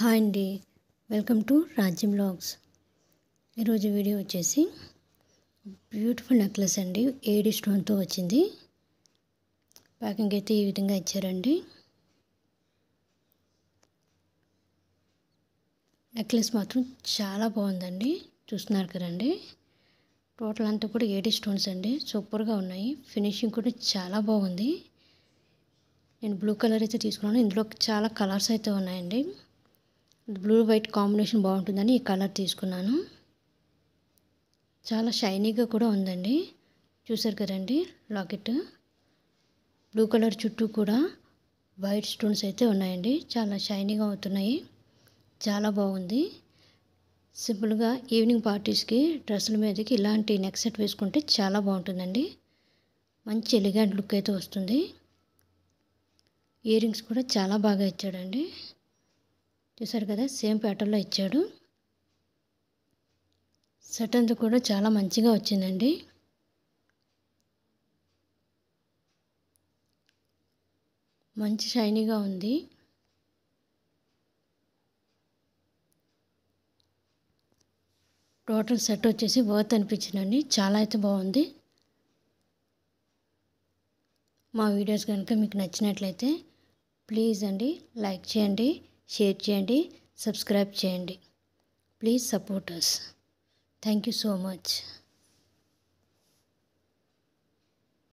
hi అండి welcome to Rajyam blogs ఈరోజు video వచ్చేసి బ్యూటిఫుల్ నెక్లెస్ అండి ఏడి స్టోన్తో వచ్చింది ప్యాకింగ్ అయితే ఈ విధంగా ఇచ్చారండి నెక్లెస్ మాత్రం చాలా బాగుందండి చూస్తున్నారు కదండి టోటల్ అంతా కూడా ఏడి స్టోన్స్ అండి సూపర్గా ఉన్నాయి ఫినిషింగ్ కూడా చాలా బాగుంది నేను బ్లూ కలర్ అయితే తీసుకున్నాను ఇందులో చాలా కలర్స్ అయితే ఉన్నాయండి బ్లూ వైట్ కాంబినేషన్ బాగుంటుందని ఈ కలర్ తీసుకున్నాను చాలా షైనీగా కూడా ఉందండి చూసారు కదండి లాకెట్ బ్లూ కలర్ చుట్టూ కూడా వైట్ స్టోన్స్ అయితే ఉన్నాయండి చాలా షైనీగా అవుతున్నాయి చాలా బాగుంది సింపుల్గా ఈవినింగ్ పార్టీస్కి డ్రెస్సుల మీదకి ఇలాంటి నెక్ సెట్ వేసుకుంటే చాలా బాగుంటుందండి మంచి ఎలిగెంట్ లుక్ అయితే వస్తుంది ఇయర్ రింగ్స్ కూడా చాలా బాగా ఇచ్చాడండి చూసారు కదా సేమ్ ప్యాటర్న్లో ఇచ్చాడు సెట్ అంతా కూడా చాలా మంచిగా వచ్చిందండి మంచి షైనీగా ఉంది టోటల్ సెట్ వచ్చేసి వర్త్ అనిపించిందండి చాలా అయితే బాగుంది మా వీడియోస్ కనుక మీకు నచ్చినట్లయితే ప్లీజ్ అండి లైక్ చేయండి షేర్ చేయండి సబ్స్క్రైబ్ చేయండి please support us thank you so much